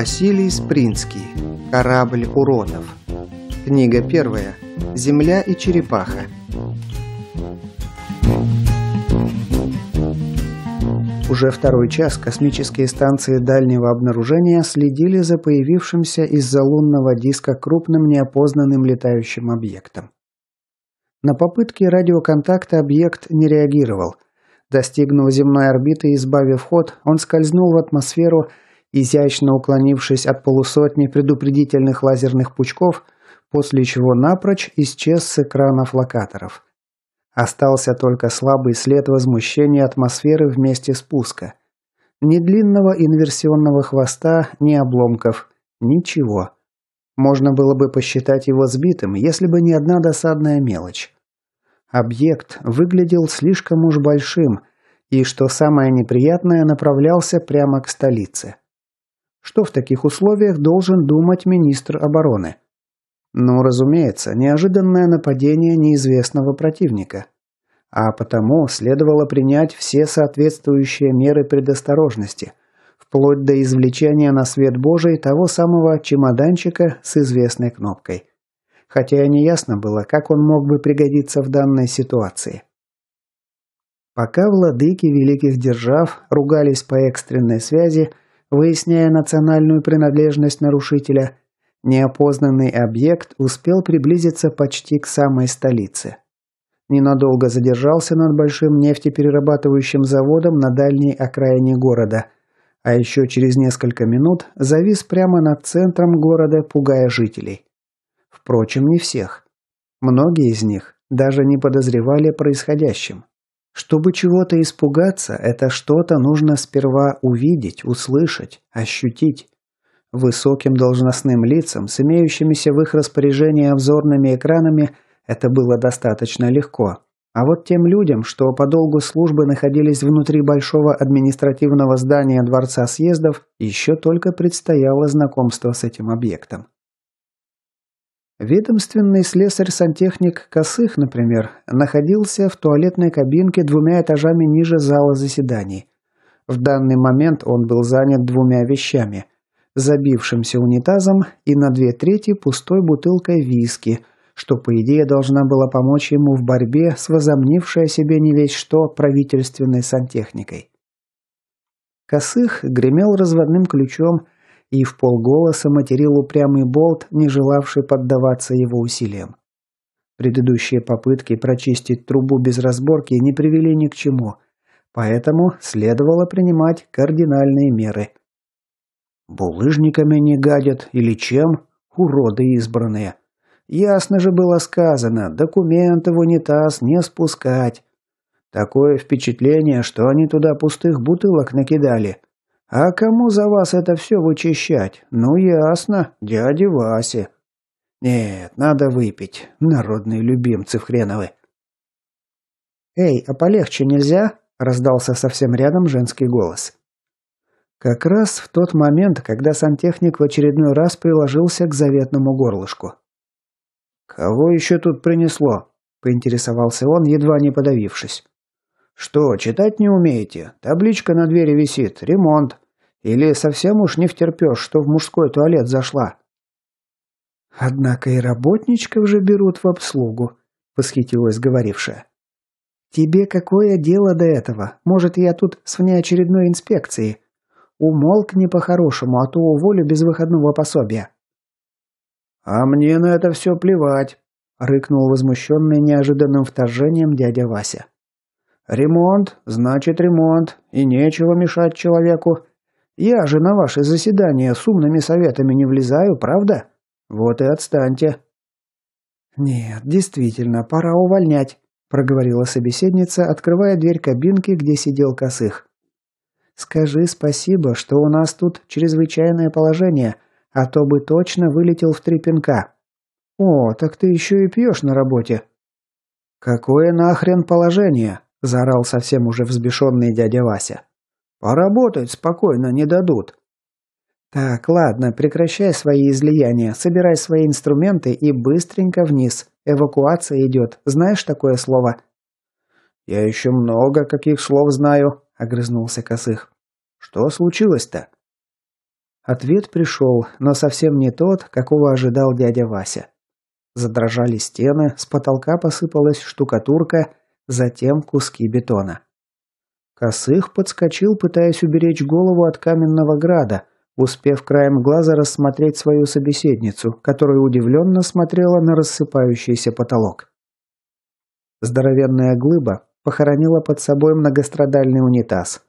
Василий Спринский. Корабль уродов. Книга первая. Земля и черепаха. Уже второй час космические станции дальнего обнаружения следили за появившимся из-за лунного диска крупным неопознанным летающим объектом. На попытки радиоконтакта объект не реагировал. Достигнув земной орбиты и избавив ход, он скользнул в атмосферу изящно уклонившись от полусотни предупредительных лазерных пучков, после чего напрочь исчез с экранов локаторов. Остался только слабый след возмущения атмосферы в месте спуска. Ни длинного инверсионного хвоста, ни обломков. Ничего. Можно было бы посчитать его сбитым, если бы не одна досадная мелочь. Объект выглядел слишком уж большим – и, что самое неприятное, направлялся прямо к столице. Что в таких условиях должен думать министр обороны? Ну, разумеется, неожиданное нападение неизвестного противника. А потому следовало принять все соответствующие меры предосторожности, вплоть до извлечения на свет Божий того самого чемоданчика с известной кнопкой. Хотя и ясно было, как он мог бы пригодиться в данной ситуации. Пока владыки великих держав ругались по экстренной связи, выясняя национальную принадлежность нарушителя, неопознанный объект успел приблизиться почти к самой столице. Ненадолго задержался над большим нефтеперерабатывающим заводом на дальней окраине города, а еще через несколько минут завис прямо над центром города, пугая жителей. Впрочем, не всех. Многие из них даже не подозревали о происходящем. Чтобы чего-то испугаться, это что-то нужно сперва увидеть, услышать, ощутить. Высоким должностным лицам с имеющимися в их распоряжении обзорными экранами это было достаточно легко. А вот тем людям, что по долгу службы находились внутри большого административного здания Дворца съездов, еще только предстояло знакомство с этим объектом. Ведомственный слесарь-сантехник Косых, например, находился в туалетной кабинке двумя этажами ниже зала заседаний. В данный момент он был занят двумя вещами – забившимся унитазом и на две трети пустой бутылкой виски, что, по идее, должна была помочь ему в борьбе с возомнившей о себе не весь что правительственной сантехникой. Косых гремел разводным ключом – и в полголоса материл упрямый болт, не желавший поддаваться его усилиям. Предыдущие попытки прочистить трубу без разборки не привели ни к чему, поэтому следовало принимать кардинальные меры. Булыжниками не гадят или чем, уроды избранные. Ясно же было сказано, документы в унитаз не спускать. Такое впечатление, что они туда пустых бутылок накидали – «А кому за вас это все вычищать? Ну, ясно, дяде Васе». «Нет, надо выпить, народные любимцы хреновы». «Эй, а полегче нельзя?» – раздался совсем рядом женский голос. Как раз в тот момент, когда сантехник в очередной раз приложился к заветному горлышку. «Кого еще тут принесло?» – поинтересовался он, едва не подавившись. «Что, читать не умеете? Табличка на двери висит. Ремонт. Или совсем уж не втерпешь, что в мужской туалет зашла?» «Однако и работничков же берут в обслугу», — восхитилась говорившая. «Тебе какое дело до этого? Может, я тут с внеочередной инспекцией? Умолк не по-хорошему, а то уволю без выходного пособия». «А мне на это все плевать», — рыкнул возмущенный неожиданным вторжением дядя Вася. Ремонт, значит ремонт, и нечего мешать человеку. Я же на ваши заседания с умными советами не влезаю, правда? Вот и отстаньте. Нет, действительно, пора увольнять, проговорила собеседница, открывая дверь кабинки, где сидел Косых. Скажи спасибо, что у нас тут чрезвычайное положение, а то бы точно вылетел в три пинка. «О, так ты еще и пьешь на работе». «Какое нахрен положение?» – заорал совсем уже взбешенный дядя Вася. «Поработать спокойно не дадут». «Так, ладно, прекращай свои излияния, собирай свои инструменты и быстренько вниз. Эвакуация идет. Знаешь такое слово?» «Я еще много каких слов знаю», – огрызнулся Косых. «Что случилось-то?» Ответ пришел, но совсем не тот, какого ожидал дядя Вася. Задрожали стены, с потолка посыпалась штукатурка, затем куски бетона. Косых подскочил, пытаясь уберечь голову от каменного града, успев краем глаза рассмотреть свою собеседницу, которая удивленно смотрела на рассыпающийся потолок. Здоровенная глыба похоронила под собой многострадальный унитаз.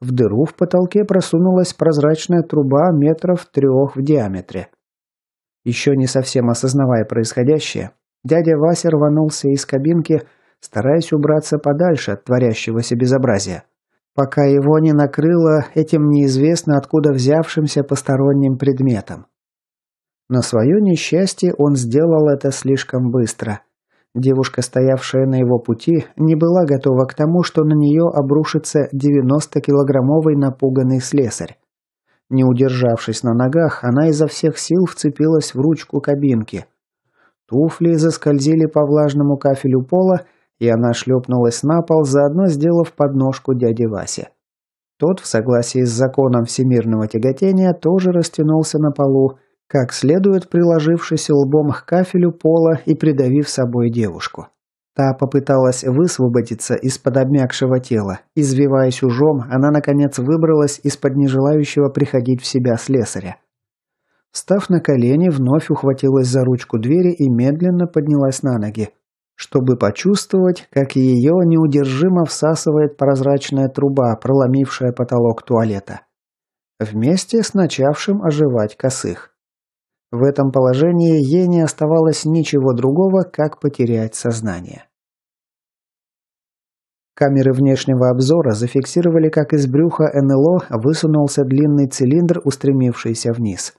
В дыру в потолке просунулась прозрачная труба метров трех в диаметре. Еще не совсем осознавая происходящее, дядя Вася рванулся из кабинки, стараясь убраться подальше от творящегося безобразия, пока его не накрыло этим неизвестно откуда взявшимся посторонним предметом. На свое несчастье он сделал это слишком быстро. Девушка, стоявшая на его пути, не была готова к тому, что на нее обрушится 90-килограммовый напуганный слесарь. Не удержавшись на ногах, она изо всех сил вцепилась в ручку кабинки. Туфли заскользили по влажному кафелю пола, и она шлепнулась на пол, заодно сделав подножку дяди Васе. Тот, в согласии с законом всемирного тяготения, тоже растянулся на полу, как следует приложившись лбом к кафелю пола и придавив собой девушку. Та попыталась высвободиться из-под обмякшего тела. Извиваясь ужом, она, наконец, выбралась из-под нежелающего приходить в себя слесаря. Встав на колени, вновь ухватилась за ручку двери и медленно поднялась на ноги чтобы почувствовать, как ее неудержимо всасывает прозрачная труба, проломившая потолок туалета. Вместе с начавшим оживать косых. В этом положении ей не оставалось ничего другого, как потерять сознание. Камеры внешнего обзора зафиксировали, как из брюха НЛО высунулся длинный цилиндр, устремившийся вниз.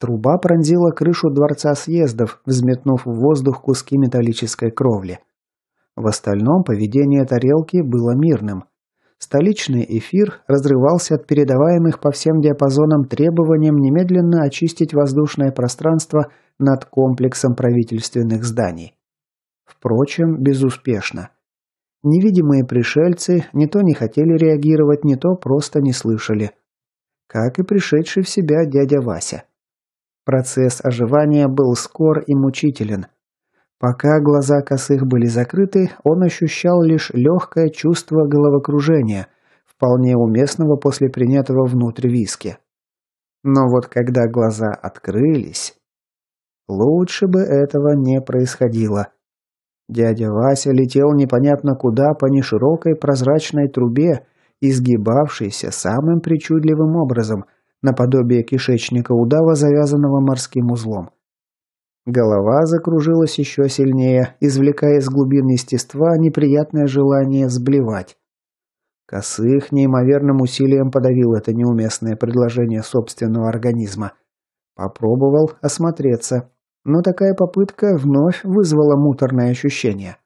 Труба пронзила крышу дворца съездов, взметнув в воздух куски металлической кровли. В остальном поведение тарелки было мирным. Столичный эфир разрывался от передаваемых по всем диапазонам требованиям немедленно очистить воздушное пространство над комплексом правительственных зданий. Впрочем, безуспешно. Невидимые пришельцы ни то не хотели реагировать, ни то просто не слышали. Как и пришедший в себя дядя Вася. Процесс оживания был скор и мучителен. Пока глаза косых были закрыты, он ощущал лишь легкое чувство головокружения, вполне уместного после принятого внутрь виски. Но вот когда глаза открылись... Лучше бы этого не происходило. Дядя Вася летел непонятно куда по неширокой прозрачной трубе, изгибавшейся самым причудливым образом – наподобие кишечника удава, завязанного морским узлом. Голова закружилась еще сильнее, извлекая из глубин естества неприятное желание сблевать. Косых неимоверным усилием подавил это неуместное предложение собственного организма. Попробовал осмотреться, но такая попытка вновь вызвала муторное ощущение.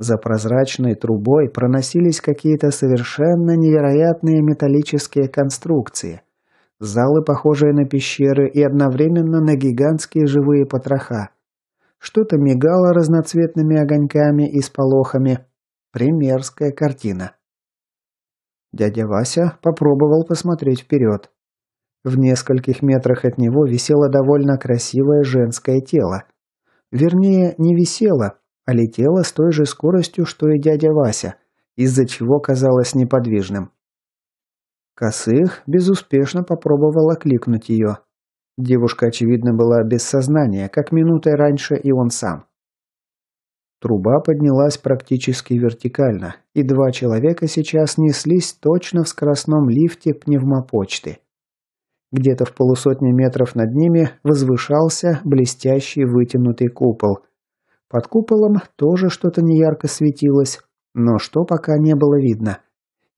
За прозрачной трубой проносились какие-то совершенно невероятные металлические конструкции. Залы, похожие на пещеры и одновременно на гигантские живые потроха. Что-то мигало разноцветными огоньками и сполохами. Примерская картина. Дядя Вася попробовал посмотреть вперед. В нескольких метрах от него висело довольно красивое женское тело. Вернее, не висело, а летела с той же скоростью, что и дядя Вася, из-за чего казалась неподвижным. Косых безуспешно попробовал кликнуть ее. Девушка, очевидно, была без сознания, как минутой раньше и он сам. Труба поднялась практически вертикально, и два человека сейчас неслись точно в скоростном лифте пневмопочты. Где-то в полусотни метров над ними возвышался блестящий вытянутый купол, под куполом тоже что-то неярко светилось, но что пока не было видно.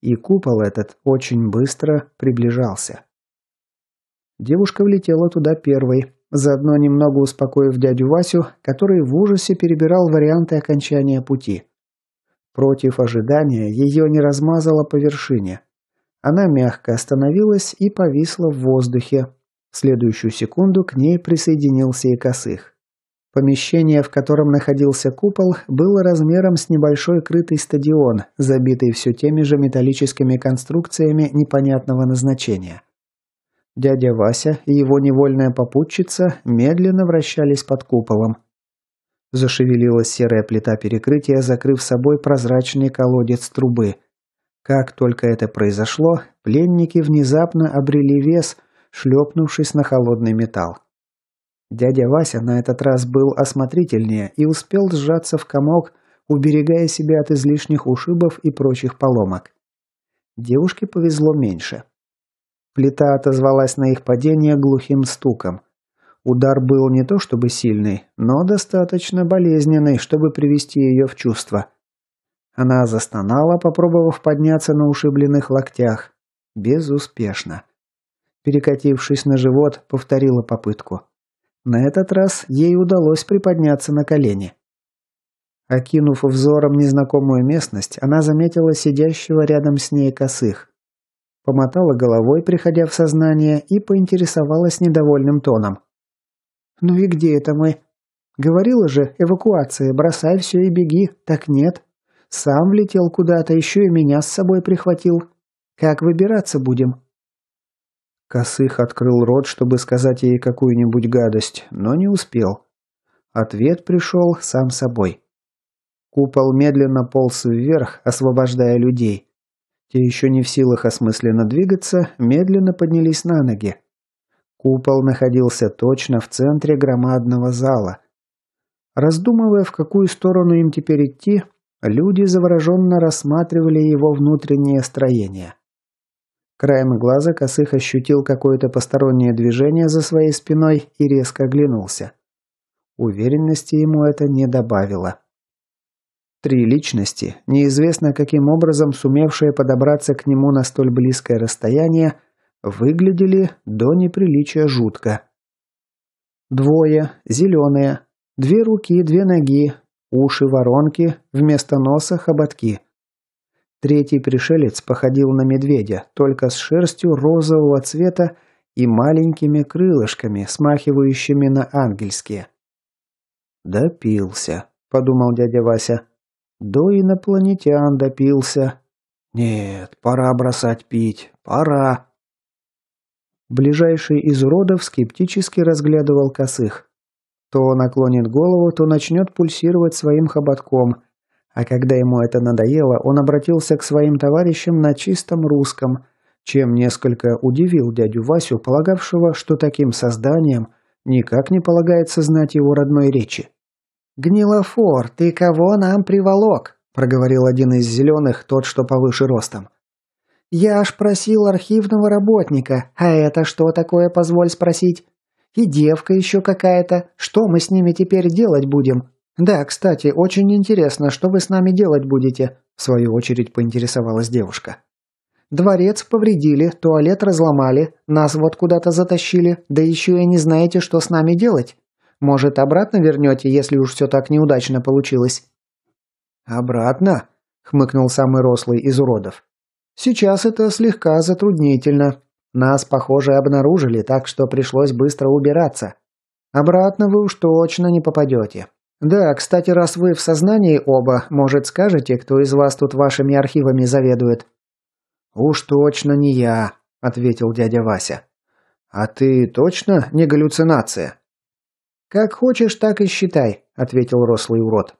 И купол этот очень быстро приближался. Девушка влетела туда первой, заодно немного успокоив дядю Васю, который в ужасе перебирал варианты окончания пути. Против ожидания ее не размазало по вершине. Она мягко остановилась и повисла в воздухе. В следующую секунду к ней присоединился и косых. Помещение, в котором находился купол, было размером с небольшой крытый стадион, забитый все теми же металлическими конструкциями непонятного назначения. Дядя Вася и его невольная попутчица медленно вращались под куполом. Зашевелилась серая плита перекрытия, закрыв собой прозрачный колодец трубы. Как только это произошло, пленники внезапно обрели вес, шлепнувшись на холодный металл. Дядя Вася на этот раз был осмотрительнее и успел сжаться в комок, уберегая себя от излишних ушибов и прочих поломок. Девушке повезло меньше. Плита отозвалась на их падение глухим стуком. Удар был не то чтобы сильный, но достаточно болезненный, чтобы привести ее в чувство. Она застонала, попробовав подняться на ушибленных локтях. Безуспешно. Перекатившись на живот, повторила попытку. На этот раз ей удалось приподняться на колени. Окинув взором незнакомую местность, она заметила сидящего рядом с ней косых. Помотала головой, приходя в сознание, и поинтересовалась недовольным тоном. «Ну и где это мы? Говорила же, эвакуация, бросай все и беги, так нет. Сам влетел куда-то, еще и меня с собой прихватил. Как выбираться будем?» Косых открыл рот, чтобы сказать ей какую-нибудь гадость, но не успел. Ответ пришел сам собой. Купол медленно полз вверх, освобождая людей. Те еще не в силах осмысленно двигаться, медленно поднялись на ноги. Купол находился точно в центре громадного зала. Раздумывая, в какую сторону им теперь идти, люди завороженно рассматривали его внутреннее строение. Краем глаза Косых ощутил какое-то постороннее движение за своей спиной и резко оглянулся. Уверенности ему это не добавило. Три личности, неизвестно каким образом сумевшие подобраться к нему на столь близкое расстояние, выглядели до неприличия жутко. Двое, зеленые, две руки, две ноги, уши воронки, вместо носа хоботки – Третий пришелец походил на медведя, только с шерстью розового цвета и маленькими крылышками, смахивающими на ангельские. «Допился», — подумал дядя Вася. «До инопланетян допился. Нет, пора бросать пить, пора». Ближайший из уродов скептически разглядывал косых. То наклонит голову, то начнет пульсировать своим хоботком — а когда ему это надоело, он обратился к своим товарищам на чистом русском, чем несколько удивил дядю Васю, полагавшего, что таким созданием никак не полагается знать его родной речи. «Гнилофор, ты кого нам приволок?» – проговорил один из зеленых, тот, что повыше ростом. «Я аж просил архивного работника, а это что такое, позволь спросить? И девка еще какая-то, что мы с ними теперь делать будем?» «Да, кстати, очень интересно, что вы с нами делать будете?» – в свою очередь поинтересовалась девушка. «Дворец повредили, туалет разломали, нас вот куда-то затащили, да еще и не знаете, что с нами делать. Может, обратно вернете, если уж все так неудачно получилось?» «Обратно?» – хмыкнул самый рослый из уродов. «Сейчас это слегка затруднительно. Нас, похоже, обнаружили, так что пришлось быстро убираться. Обратно вы уж точно не попадете. «Да, кстати, раз вы в сознании оба, может, скажете, кто из вас тут вашими архивами заведует?» «Уж точно не я», — ответил дядя Вася. «А ты точно не галлюцинация?» «Как хочешь, так и считай», — ответил рослый урод.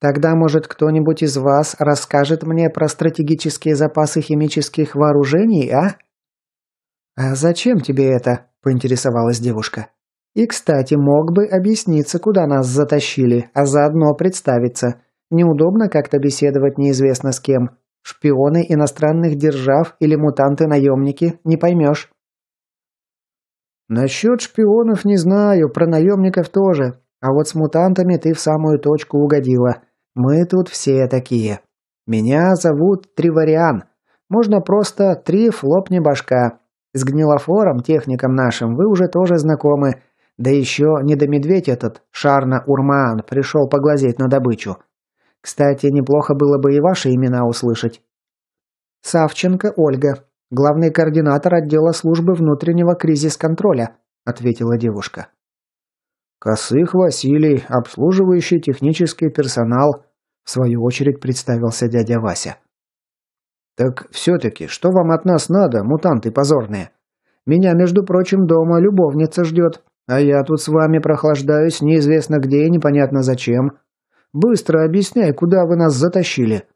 «Тогда, может, кто-нибудь из вас расскажет мне про стратегические запасы химических вооружений, а?» «А зачем тебе это?» – поинтересовалась девушка. И, кстати, мог бы объясниться, куда нас затащили, а заодно представиться. Неудобно как-то беседовать неизвестно с кем. Шпионы иностранных держав или мутанты-наемники, не поймешь. Насчет шпионов не знаю, про наемников тоже. А вот с мутантами ты в самую точку угодила. Мы тут все такие. Меня зовут Тривариан. Можно просто Три лопни башка». С гнилофором, техником нашим, вы уже тоже знакомы. Да еще не до медведь этот, Шарна Урмаан, пришел поглазеть на добычу. Кстати, неплохо было бы и ваши имена услышать. Савченко Ольга, главный координатор отдела службы внутреннего кризис-контроля, ответила девушка. Косых Василий, обслуживающий технический персонал, в свою очередь представился дядя Вася. Так все-таки, что вам от нас надо, мутанты позорные? Меня, между прочим, дома любовница ждет, а я тут с вами прохлаждаюсь неизвестно где и непонятно зачем. Быстро объясняй, куда вы нас затащили».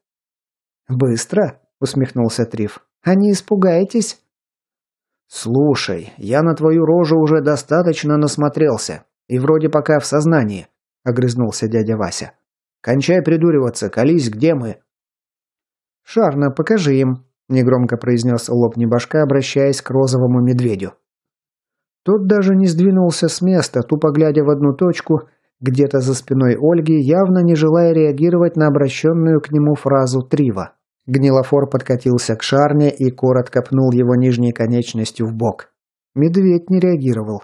«Быстро?» — усмехнулся Триф. «А не испугаетесь?» «Слушай, я на твою рожу уже достаточно насмотрелся. И вроде пока в сознании», — огрызнулся дядя Вася. «Кончай придуриваться, колись, где мы?» «Шарна, покажи им», — негромко произнес лоб небашка, обращаясь к розовому медведю. Тот даже не сдвинулся с места, тупо глядя в одну точку, где-то за спиной Ольги, явно не желая реагировать на обращенную к нему фразу Трива. Гнилофор подкатился к шарне и коротко пнул его нижней конечностью в бок. Медведь не реагировал.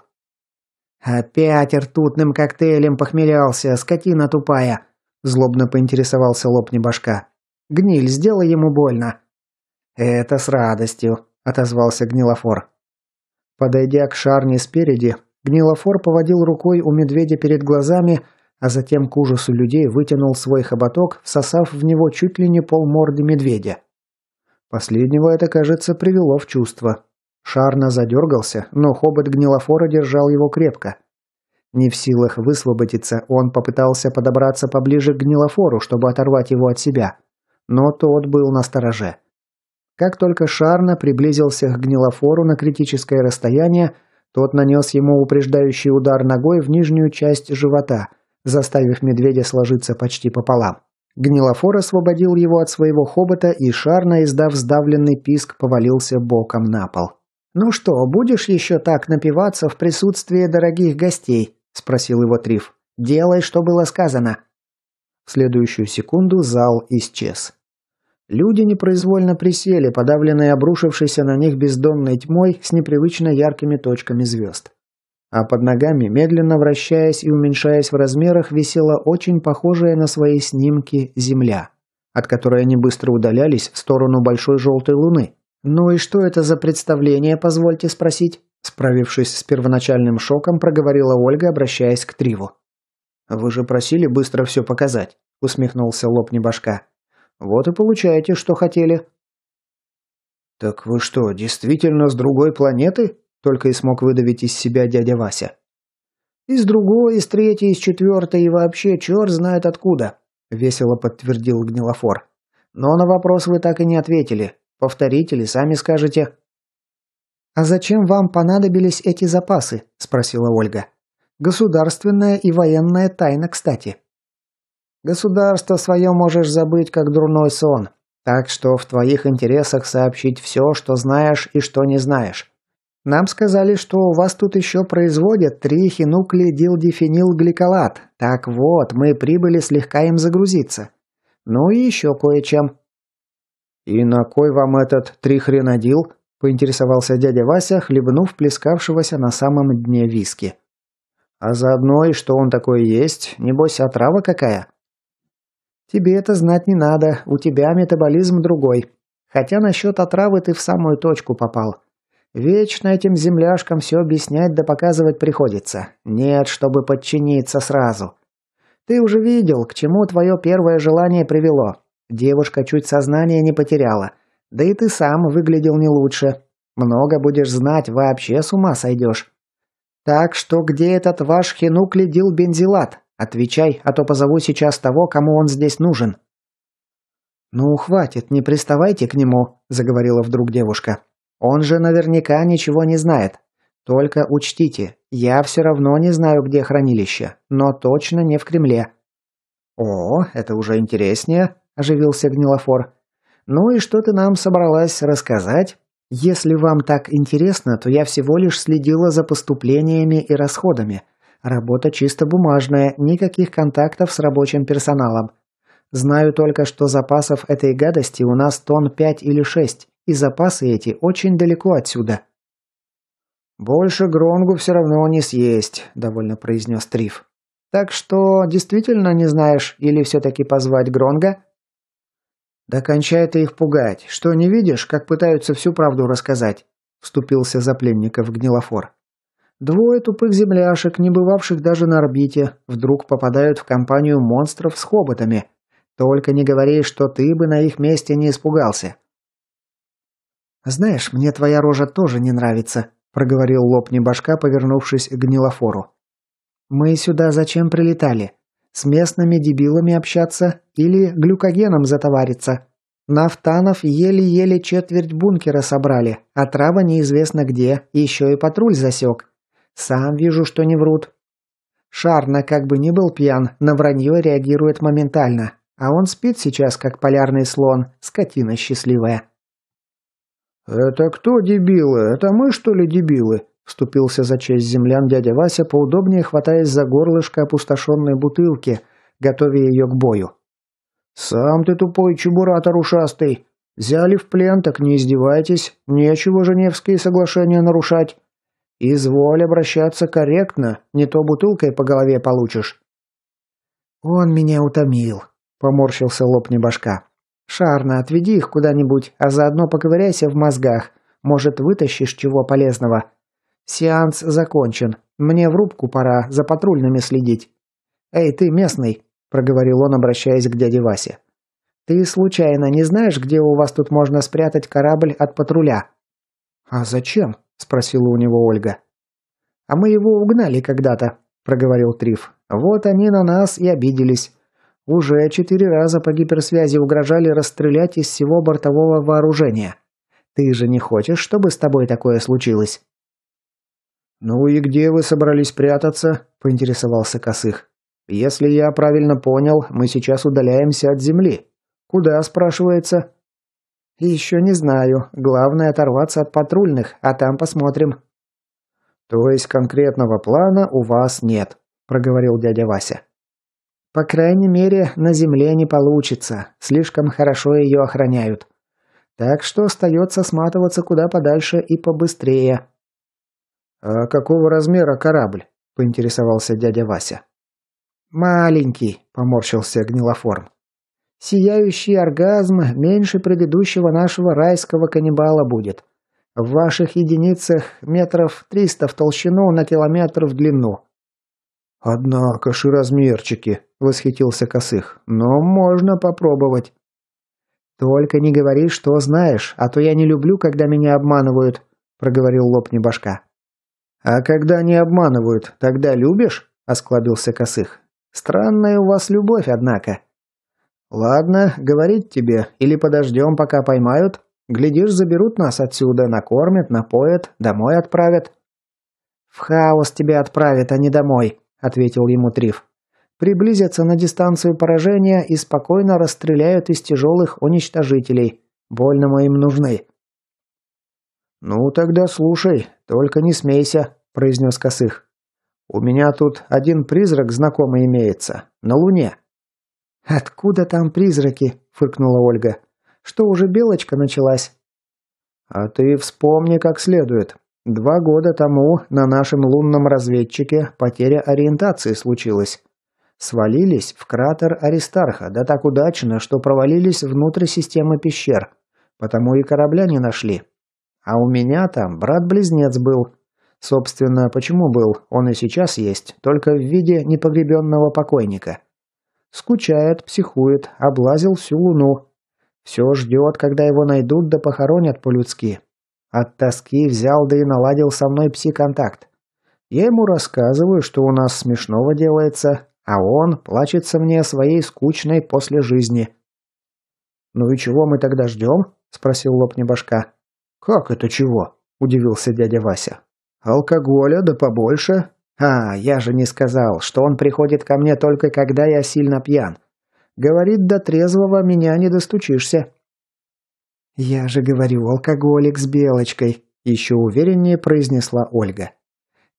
«Опять ртутным коктейлем похмелялся, скотина тупая!» Злобно поинтересовался лоб небашка. «Гниль, сделай ему больно!» «Это с радостью», — отозвался Гнилофор. Подойдя к шарне спереди, гнилофор поводил рукой у медведя перед глазами, а затем к ужасу людей вытянул свой хоботок, всосав в него чуть ли не полморды медведя. Последнего это, кажется, привело в чувство. Шарна задергался, но хобот гнилофора держал его крепко. Не в силах высвободиться, он попытался подобраться поближе к гнилофору, чтобы оторвать его от себя. Но тот был на стороже. Как только Шарна приблизился к гнилофору на критическое расстояние, тот нанес ему упреждающий удар ногой в нижнюю часть живота, заставив медведя сложиться почти пополам. Гнилофор освободил его от своего хобота, и Шарна, издав сдавленный писк, повалился боком на пол. «Ну что, будешь еще так напиваться в присутствии дорогих гостей?» – спросил его Триф. «Делай, что было сказано». В следующую секунду зал исчез. Люди непроизвольно присели, подавленные обрушившейся на них бездонной тьмой с непривычно яркими точками звезд. А под ногами, медленно вращаясь и уменьшаясь в размерах, висела очень похожая на свои снимки земля, от которой они быстро удалялись в сторону большой желтой луны. «Ну и что это за представление, позвольте спросить?» Справившись с первоначальным шоком, проговорила Ольга, обращаясь к Триву. «Вы же просили быстро все показать», — усмехнулся лоб небожка. Вот и получаете, что хотели». «Так вы что, действительно с другой планеты?» – только и смог выдавить из себя дядя Вася. «Из другой, из третьей, из четвертой и вообще черт знает откуда», – весело подтвердил Гнилофор. «Но на вопрос вы так и не ответили. Повторите или сами скажете». «А зачем вам понадобились эти запасы?» – спросила Ольга. «Государственная и военная тайна, кстати». Государство свое можешь забыть, как дурной сон. Так что в твоих интересах сообщить все, что знаешь и что не знаешь. Нам сказали, что у вас тут еще производят трихинуклидилдифенилгликолат. Так вот, мы прибыли слегка им загрузиться. Ну и еще кое-чем». «И на кой вам этот трихренадил?» – поинтересовался дядя Вася, хлебнув плескавшегося на самом дне виски. «А заодно и что он такой есть? Небось, отрава какая?» Тебе это знать не надо, у тебя метаболизм другой. Хотя насчет отравы ты в самую точку попал. Вечно этим земляшкам все объяснять да показывать приходится. Нет, чтобы подчиниться сразу. Ты уже видел, к чему твое первое желание привело. Девушка чуть сознание не потеряла. Да и ты сам выглядел не лучше. Много будешь знать, вообще с ума сойдешь. Так что где этот ваш хинуклидил бензилат? Отвечай, а то позову сейчас того, кому он здесь нужен». «Ну, хватит, не приставайте к нему», – заговорила вдруг девушка. «Он же наверняка ничего не знает. Только учтите, я все равно не знаю, где хранилище, но точно не в Кремле». «О, это уже интереснее», – оживился Гнилофор. «Ну и что ты нам собралась рассказать?» «Если вам так интересно, то я всего лишь следила за поступлениями и расходами», – Работа чисто бумажная, никаких контактов с рабочим персоналом. Знаю только, что запасов этой гадости у нас тонн 5 или 6, и запасы эти очень далеко отсюда. «Больше Гронгу все равно не съесть», – довольно произнес Триф. «Так что, действительно не знаешь, или все-таки позвать Гронга?» «Да кончай ты их пугать. Что, не видишь, как пытаются всю правду рассказать?» – вступился за пленников Гнилофор. Двое тупых земляшек, не бывавших даже на орбите, вдруг попадают в компанию монстров с хоботами. Только не говори, что ты бы на их месте не испугался. «Знаешь, мне твоя рожа тоже не нравится», – проговорил лоб небашка, повернувшись к гнилофору. «Мы сюда зачем прилетали? С местными дебилами общаться или глюкогеном затовариться? Нафтанов еле-еле четверть бункера собрали, а трава неизвестно где, еще и патруль засек. Сам вижу, что не врут. Шарна, как бы не был пьян, на вранье реагирует моментально. А он спит сейчас, как полярный слон, скотина счастливая. «Это кто дебилы? Это мы, что ли, дебилы?» Вступился за честь землян дядя Вася, поудобнее хватаясь за горлышко опустошенной бутылки, готовя ее к бою. «Сам ты тупой чебуратор ушастый! Взяли в плен, так не издевайтесь, нечего Женевские соглашения нарушать!» «Изволь обращаться корректно, не то бутылкой по голове получишь». «Он меня утомил», — поморщился лоб небожка. «Шарно, отведи их куда-нибудь, а заодно поковыряйся в мозгах. Может, вытащишь чего полезного. Сеанс закончен. Мне в рубку пора за патрульными следить». «Эй, ты местный», — проговорил он, обращаясь к дяде Васе. «Ты случайно не знаешь, где у вас тут можно спрятать корабль от патруля?» «А зачем?» спросила у него Ольга. «А мы его угнали когда-то», – проговорил Триф. «Вот они на нас и обиделись. Уже четыре раза по гиперсвязи угрожали расстрелять из всего бортового вооружения. Ты же не хочешь, чтобы с тобой такое случилось?» «Ну и где вы собрались прятаться?» – поинтересовался Косых. «Если я правильно понял, мы сейчас удаляемся от Земли. Куда, спрашивается?» «Еще не знаю. Главное оторваться от патрульных, а там посмотрим». «То есть конкретного плана у вас нет», – проговорил дядя Вася. «По крайней мере, на земле не получится. Слишком хорошо ее охраняют. Так что остается сматываться куда подальше и побыстрее». «А какого размера корабль?» – поинтересовался дядя Вася. «Маленький», – поморщился гнилоформ. Сияющий оргазм меньше предыдущего нашего райского каннибала будет. В ваших единицах метров триста в толщину на километр в длину». «Однако ж и размерчики», — восхитился Косых. «Но можно попробовать». «Только не говори, что знаешь, а то я не люблю, когда меня обманывают», — проговорил лопни башка. «А когда не обманывают, тогда любишь?» — осклабился Косых. «Странная у вас любовь, однако». «Ладно, говорить тебе, или подождем, пока поймают? Глядишь, заберут нас отсюда, накормят, напоят, домой отправят». «В хаос тебя отправят, а не домой», — ответил ему Триф. «Приблизятся на дистанцию поражения и спокойно расстреляют из тяжелых уничтожителей. Больно мы им нужны». «Ну, тогда слушай, только не смейся», — произнес Косых. «У меня тут один призрак знакомый имеется, на Луне. «Откуда там призраки?» – фыркнула Ольга. «Что, уже белочка началась?» «А ты вспомни как следует. Два года тому на нашем лунном разведчике потеря ориентации случилась. Свалились в кратер Аристарха, да так удачно, что провалились внутрь системы пещер. Потому и корабля не нашли. А у меня там брат-близнец был. Собственно, почему был, он и сейчас есть, только в виде непогребенного покойника». Скучает, психует, облазил всю луну. Все ждет, когда его найдут да похоронят по-людски. От тоски взял да и наладил со мной пси-контакт. Я ему рассказываю, что у нас смешного делается, а он плачется мне о своей скучной после жизни. «Ну и чего мы тогда ждем?» – спросил лопни башка. «Как это чего?» – удивился дядя Вася. «Алкоголя да побольше, а, я же не сказал, что он приходит ко мне только когда я сильно пьян. Говорит, до трезвого меня не достучишься. Я же говорю, алкоголик с белочкой, еще увереннее произнесла Ольга.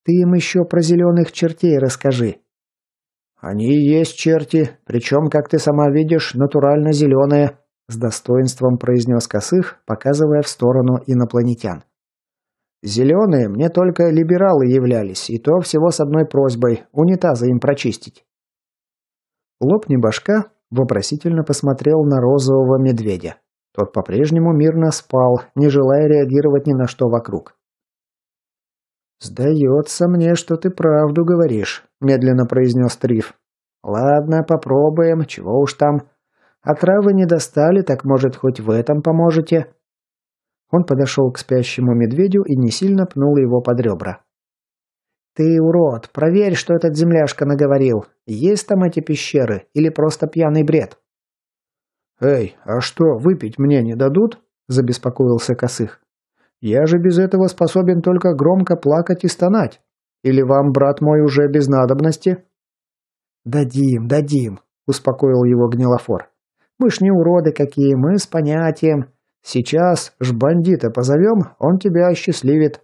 Ты им еще про зеленых чертей расскажи. Они и есть черти, причем, как ты сама видишь, натурально зеленые, с достоинством произнес Косых, показывая в сторону инопланетян. Зеленые мне только либералы являлись, и то всего с одной просьбой – унитазы им прочистить. Лопни башка вопросительно посмотрел на розового медведя. Тот по-прежнему мирно спал, не желая реагировать ни на что вокруг. «Сдается мне, что ты правду говоришь», – медленно произнес Триф. «Ладно, попробуем, чего уж там. А травы не достали, так, может, хоть в этом поможете?» Он подошел к спящему медведю и не сильно пнул его под ребра. «Ты урод! Проверь, что этот земляшка наговорил. Есть там эти пещеры или просто пьяный бред?» «Эй, а что, выпить мне не дадут?» – забеспокоился Косых. «Я же без этого способен только громко плакать и стонать. Или вам, брат мой, уже без надобности?» «Дадим, дадим», – успокоил его Гнилофор. «Мы ж не уроды какие, мы с понятием. Сейчас ж бандита позовем, он тебя осчастливит».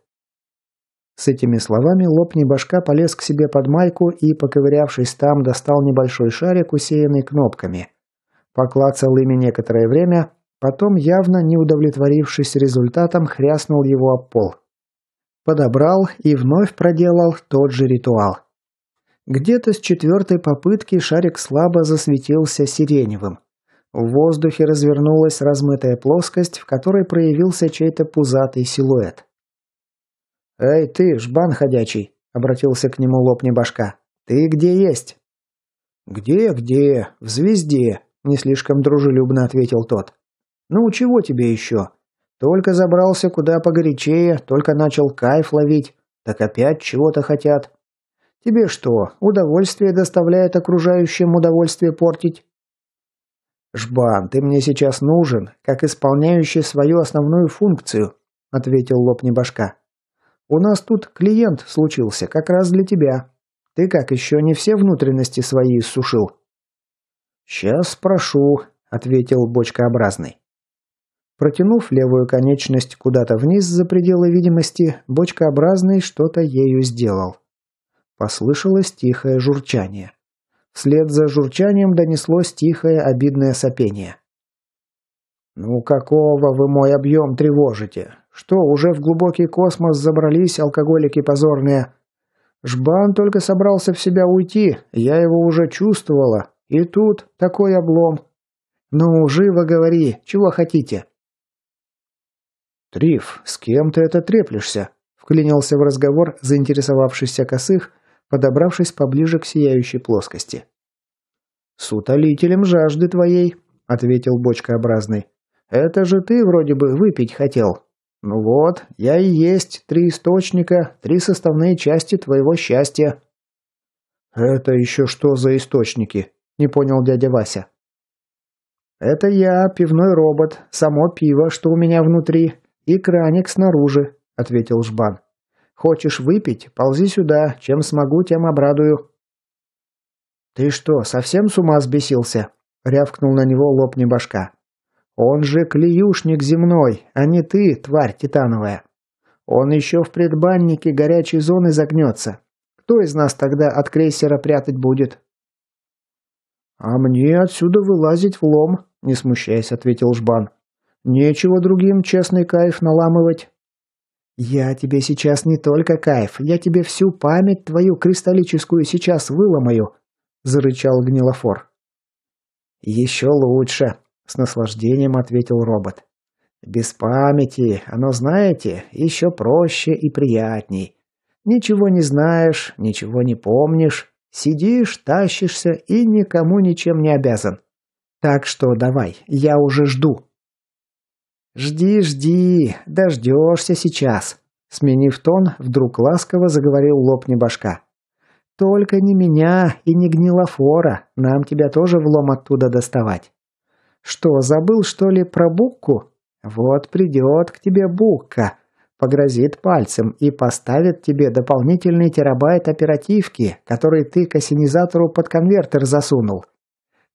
С этими словами лоб башка полез к себе под майку и, поковырявшись там, достал небольшой шарик, усеянный кнопками. Поклацал ими некоторое время, потом, явно не удовлетворившись результатом, хряснул его об пол. Подобрал и вновь проделал тот же ритуал. Где-то с четвертой попытки шарик слабо засветился сиреневым. В воздухе развернулась размытая плоскость, в которой проявился чей-то пузатый силуэт. «Эй ты, жбан ходячий!» — обратился к нему лопни башка. «Ты где есть?» «Где, где? В звезде!» — не слишком дружелюбно ответил тот. «Ну, чего тебе еще? Только забрался куда погорячее, только начал кайф ловить, так опять чего-то хотят. Тебе что, удовольствие доставляет окружающим удовольствие портить?» «Жбан, ты мне сейчас нужен, как исполняющий свою основную функцию», — ответил лоб «У нас тут клиент случился, как раз для тебя. Ты как, еще не все внутренности свои иссушил?» «Сейчас спрошу», — ответил бочкообразный. Протянув левую конечность куда-то вниз за пределы видимости, бочкообразный что-то ею сделал. Послышалось тихое журчание. Вслед за журчанием донеслось тихое обидное сопение. «Ну какого вы мой объем тревожите? Что, уже в глубокий космос забрались алкоголики позорные?» «Жбан только собрался в себя уйти, я его уже чувствовала, и тут такой облом. Ну, живо говори, чего хотите?» «Триф, с кем ты это треплешься?» — вклинился в разговор заинтересовавшийся косых, подобравшись поближе к сияющей плоскости. «С утолителем жажды твоей», — ответил бочкообразный. «Это же ты вроде бы выпить хотел. Ну вот, я и есть три источника, три составные части твоего счастья». «Это еще что за источники?» — не понял дядя Вася. «Это я, пивной робот, само пиво, что у меня внутри, и краник снаружи», — ответил Жбан. Хочешь выпить? Ползи сюда. Чем смогу, тем обрадую». «Ты что, совсем с ума сбесился?» — рявкнул на него лоб башка. «Он же клеюшник земной, а не ты, тварь титановая. Он еще в предбаннике горячей зоны загнется. Кто из нас тогда от крейсера прятать будет?» «А мне отсюда вылазить в лом», — не смущаясь, ответил Жбан. «Нечего другим честный кайф наламывать». «Я тебе сейчас не только кайф, я тебе всю память твою кристаллическую сейчас выломаю», – зарычал гнилофор. «Еще лучше», – с наслаждением ответил робот. «Без памяти, оно, знаете, еще проще и приятней. Ничего не знаешь, ничего не помнишь, сидишь, тащишься и никому ничем не обязан. Так что давай, я уже жду». «Жди, жди, дождешься сейчас!» Сменив тон, вдруг ласково заговорил лоб башка. «Только не меня и не гнилофора, нам тебя тоже влом оттуда доставать. Что, забыл, что ли, про букку? Вот придет к тебе букка, погрозит пальцем и поставит тебе дополнительный терабайт оперативки, который ты к осенизатору под конвертер засунул.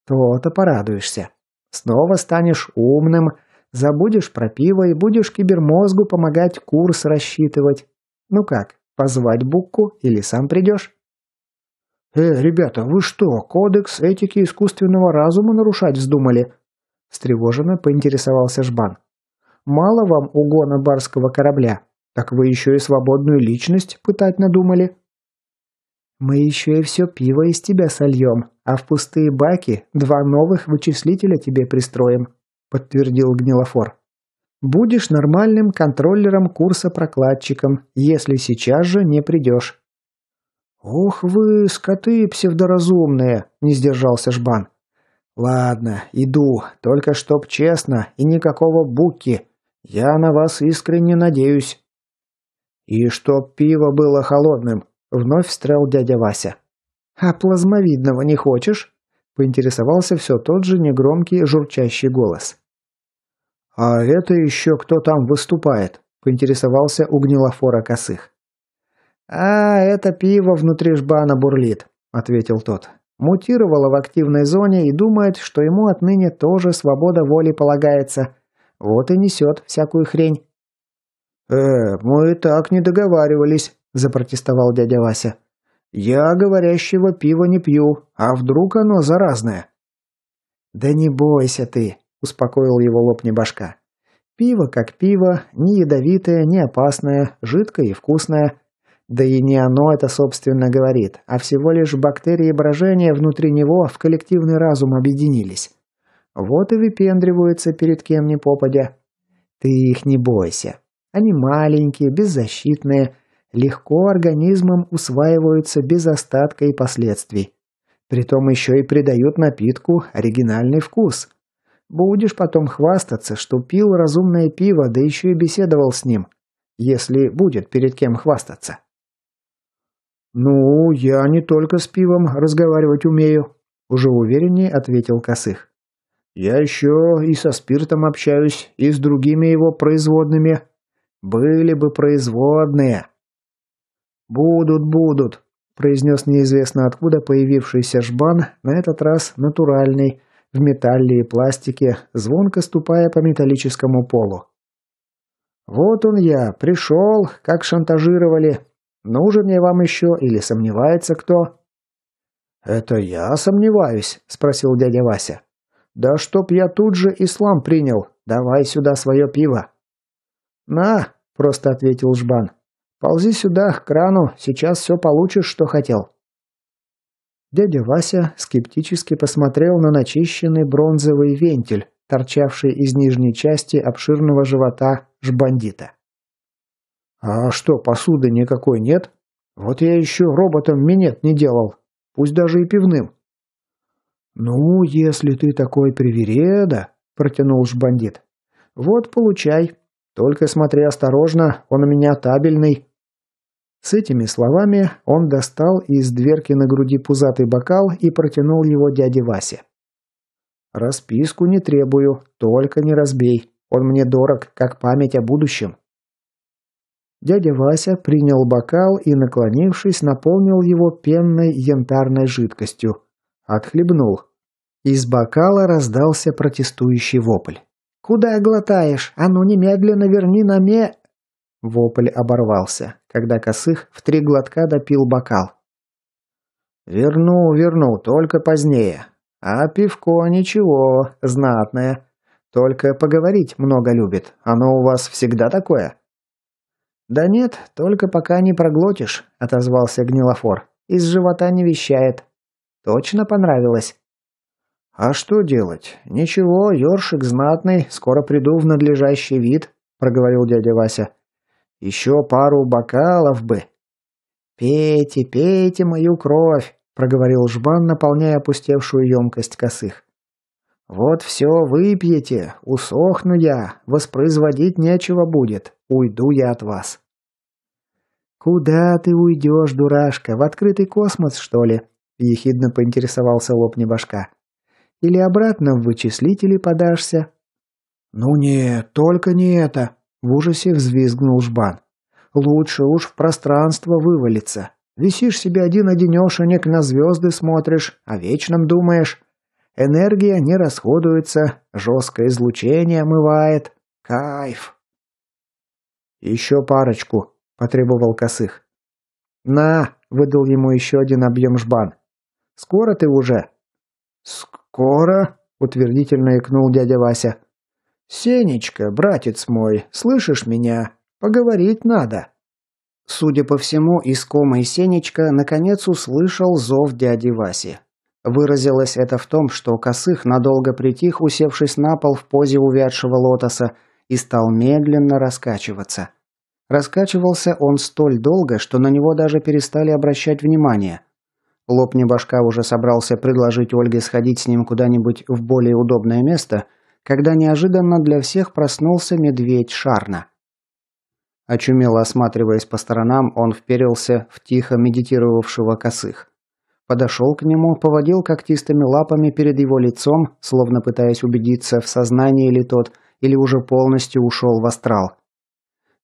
То-то порадуешься. Снова станешь умным, Забудешь про пиво и будешь кибермозгу помогать курс рассчитывать. Ну как, позвать Букку или сам придешь?» «Э, ребята, вы что, кодекс этики искусственного разума нарушать вздумали?» Встревоженно поинтересовался Жбан. «Мало вам угона барского корабля, так вы еще и свободную личность пытать надумали». «Мы еще и все пиво из тебя сольем, а в пустые баки два новых вычислителя тебе пристроим», подтвердил Гнилофор. Будешь нормальным контроллером курса прокладчиком, если сейчас же не придешь. Ох вы, скоты псевдоразумные, не сдержался Жбан. Ладно, иду, только чтоб честно и никакого буки. Я на вас искренне надеюсь. И чтоб пиво было холодным, вновь встрял дядя Вася. А плазмовидного не хочешь? поинтересовался все тот же негромкий журчащий голос. «А это еще кто там выступает?» – поинтересовался у гнилофора косых. «А, это пиво внутри жбана бурлит», – ответил тот. «Мутировало в активной зоне и думает, что ему отныне тоже свобода воли полагается. Вот и несет всякую хрень». «Э, мы и так не договаривались», – запротестовал дядя Вася. «Я говорящего пива не пью, а вдруг оно заразное?» «Да не бойся ты», Успокоил его лоб не башка. Пиво как пиво, не ядовитое, не опасное, жидкое и вкусное. Да и не оно это, собственно, говорит, а всего лишь бактерии брожения внутри него в коллективный разум объединились. Вот и выпендриваются перед кем ни попадя. Ты их не бойся. Они маленькие, беззащитные, легко организмом усваиваются без остатка и последствий. Притом еще и придают напитку оригинальный вкус – Будешь потом хвастаться, что пил разумное пиво, да еще и беседовал с ним, если будет перед кем хвастаться. «Ну, я не только с пивом разговаривать умею», – уже увереннее ответил Косых. «Я еще и со спиртом общаюсь, и с другими его производными. Были бы производные». «Будут, будут», – произнес неизвестно откуда появившийся жбан, на этот раз натуральный, в металле и пластике, звонко ступая по металлическому полу. «Вот он я, пришел, как шантажировали. Нужен я вам еще или сомневается кто?» «Это я сомневаюсь», — спросил дядя Вася. «Да чтоб я тут же ислам принял, давай сюда свое пиво». «На», — просто ответил Жбан, — «ползи сюда, к крану, сейчас все получишь, что хотел». Дядя Вася скептически посмотрел на начищенный бронзовый вентиль, торчавший из нижней части обширного живота жбандита. «А что, посуды никакой нет? Вот я еще роботом минет не делал, пусть даже и пивным». «Ну, если ты такой привереда», — протянул жбандит, — «вот получай. Только смотри осторожно, он у меня табельный, с этими словами он достал из дверки на груди пузатый бокал и протянул его дяде Васе. «Расписку не требую, только не разбей. Он мне дорог, как память о будущем». Дядя Вася принял бокал и, наклонившись, наполнил его пенной янтарной жидкостью. Отхлебнул. Из бокала раздался протестующий вопль. «Куда глотаешь? А ну немедленно верни на ме...» Вопль оборвался когда Косых в три глотка допил бокал. Вернул, вернул, только позднее. А пивко ничего, знатное. Только поговорить много любит. Оно у вас всегда такое?» «Да нет, только пока не проглотишь», — отозвался гнилофор. «Из живота не вещает. Точно понравилось?» «А что делать? Ничего, ёршик знатный, скоро приду в надлежащий вид», — проговорил дядя Вася. Еще пару бокалов бы. «Пейте, пейте мою кровь», — проговорил жбан, наполняя опустевшую емкость косых. «Вот все выпьете, усохну я, воспроизводить нечего будет, уйду я от вас». «Куда ты уйдешь, дурашка, в открытый космос, что ли?» – ехидно поинтересовался лоб небашка. «Или обратно в вычислители подашься?» «Ну не, только не это!» В ужасе взвизгнул жбан. «Лучше уж в пространство вывалиться. Висишь себе один-одинешенек, на звезды смотришь, о вечном думаешь. Энергия не расходуется, жесткое излучение омывает. Кайф!» «Еще парочку», — потребовал Косых. «На!» — выдал ему еще один объем жбан. «Скоро ты уже?» «Скоро?» — утвердительно икнул дядя Вася. «Сенечка, братец мой, слышишь меня? Поговорить надо!» Судя по всему, искомый Сенечка наконец услышал зов дяди Васи. Выразилось это в том, что Косых надолго притих, усевшись на пол в позе увядшего лотоса, и стал медленно раскачиваться. Раскачивался он столь долго, что на него даже перестали обращать внимание. Лоб башка уже собрался предложить Ольге сходить с ним куда-нибудь в более удобное место – когда неожиданно для всех проснулся медведь Шарна. Очумело осматриваясь по сторонам, он вперился в тихо медитировавшего косых. Подошел к нему, поводил когтистыми лапами перед его лицом, словно пытаясь убедиться, в сознании ли тот, или уже полностью ушел в астрал.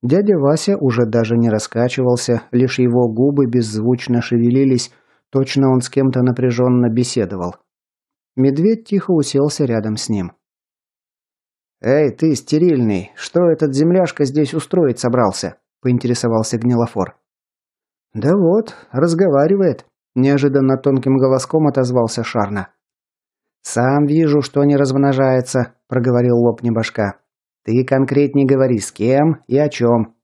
Дядя Вася уже даже не раскачивался, лишь его губы беззвучно шевелились, точно он с кем-то напряженно беседовал. Медведь тихо уселся рядом с ним. «Эй, ты стерильный, что этот земляшка здесь устроить собрался?» – поинтересовался Гнилофор. «Да вот, разговаривает», – неожиданно тонким голоском отозвался Шарна. «Сам вижу, что не размножается», – проговорил лоб небожка. «Ты конкретнее говори, с кем и о чем».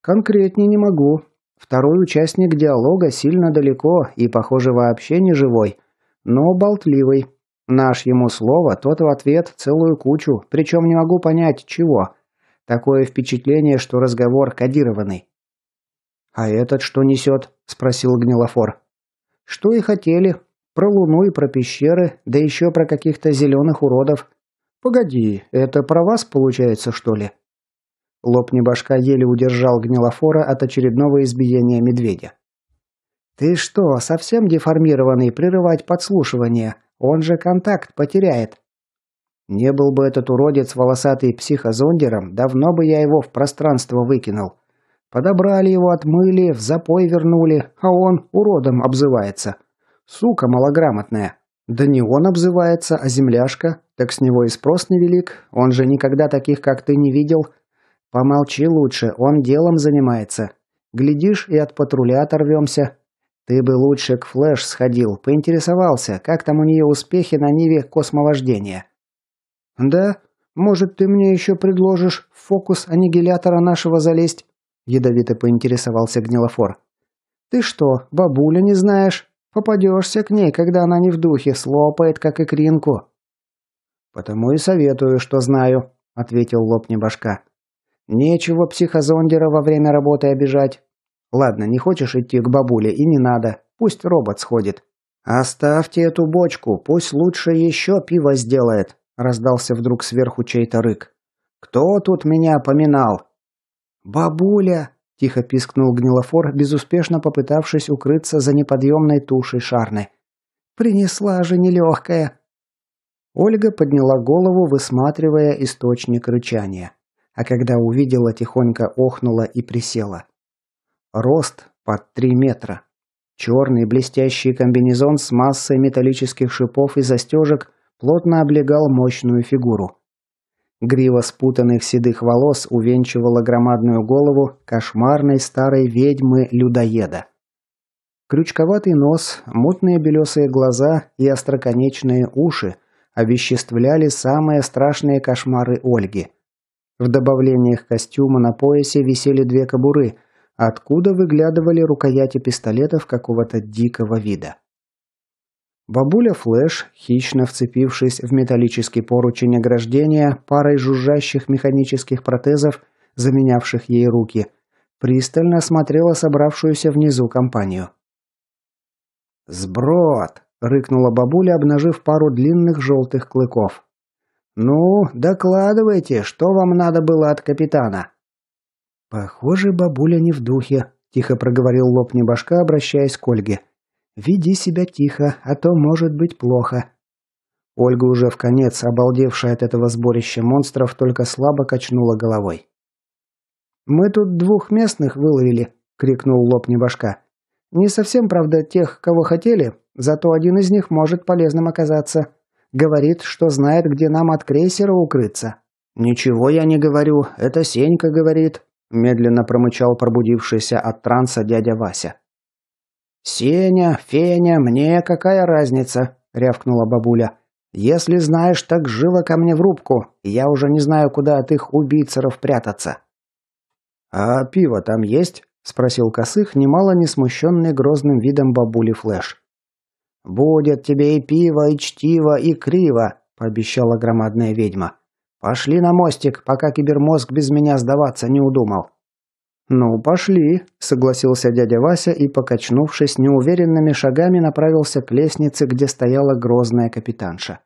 «Конкретнее не могу. Второй участник диалога сильно далеко и, похоже, вообще не живой, но болтливый. Наш ему слово, тот в ответ целую кучу, причем не могу понять, чего. Такое впечатление, что разговор кодированный. «А этот что несет?» – спросил Гнилофор. «Что и хотели. Про луну и про пещеры, да еще про каких-то зеленых уродов. Погоди, это про вас получается, что ли?» Лоб небожка еле удержал Гнилофора от очередного избиения медведя. «Ты что, совсем деформированный, прерывать подслушивание?» Он же контакт потеряет. Не был бы этот уродец волосатый психозондером, давно бы я его в пространство выкинул. Подобрали его, отмыли, в запой вернули, а он уродом обзывается. Сука малограмотная. Да не он обзывается, а земляшка. Так с него и спрос невелик, он же никогда таких, как ты, не видел. Помолчи лучше, он делом занимается. Глядишь, и от патруля оторвемся. Ты бы лучше к Флэш сходил, поинтересовался, как там у нее успехи на Ниве космовождения. Да? Может, ты мне еще предложишь в фокус аннигилятора нашего залезть? Ядовито поинтересовался Гнилофор. Ты что, бабуля не знаешь? Попадешься к ней, когда она не в духе, слопает, как икринку. Потому и советую, что знаю, ответил лоб небашка. Нечего психозондера во время работы обижать. Ладно, не хочешь идти к бабуле и не надо. Пусть робот сходит. Оставьте эту бочку, пусть лучше еще пиво сделает. Раздался вдруг сверху чей-то рык. Кто тут меня поминал? Бабуля, тихо пискнул гнилофор, безуспешно попытавшись укрыться за неподъемной тушей шарны. Принесла же нелегкая. Ольга подняла голову, высматривая источник рычания. А когда увидела, тихонько охнула и присела. Рост под 3 метра. Черный блестящий комбинезон с массой металлических шипов и застежек плотно облегал мощную фигуру. Грива спутанных седых волос увенчивала громадную голову кошмарной старой ведьмы-людоеда. Крючковатый нос, мутные белесые глаза и остроконечные уши овеществляли самые страшные кошмары Ольги. В добавлениях костюма на поясе висели две кобуры – откуда выглядывали рукояти пистолетов какого-то дикого вида. Бабуля Флэш, хищно вцепившись в металлический поручень ограждения парой жужжащих механических протезов, заменявших ей руки, пристально осмотрела собравшуюся внизу компанию. «Сброд!» — рыкнула бабуля, обнажив пару длинных желтых клыков. «Ну, докладывайте, что вам надо было от капитана?» «Похоже, бабуля не в духе», – тихо проговорил лоб небожка, обращаясь к Ольге. «Веди себя тихо, а то может быть плохо». Ольга уже в конец, обалдевшая от этого сборища монстров, только слабо качнула головой. «Мы тут двух местных выловили», – крикнул лоб небожка. «Не совсем, правда, тех, кого хотели, зато один из них может полезным оказаться. Говорит, что знает, где нам от крейсера укрыться». «Ничего я не говорю, это Сенька говорит», медленно промычал пробудившийся от транса дядя Вася. «Сеня, Феня, мне какая разница?» – рявкнула бабуля. «Если знаешь, так живо ко мне в рубку. Я уже не знаю, куда от их убийцеров прятаться». «А пиво там есть?» – спросил Косых, немало не смущенный грозным видом бабули Флэш. «Будет тебе и пиво, и чтиво, и криво», – пообещала громадная ведьма. «Пошли на мостик, пока кибермозг без меня сдаваться не удумал». «Ну, пошли», — согласился дядя Вася и, покачнувшись неуверенными шагами, направился к лестнице, где стояла грозная капитанша.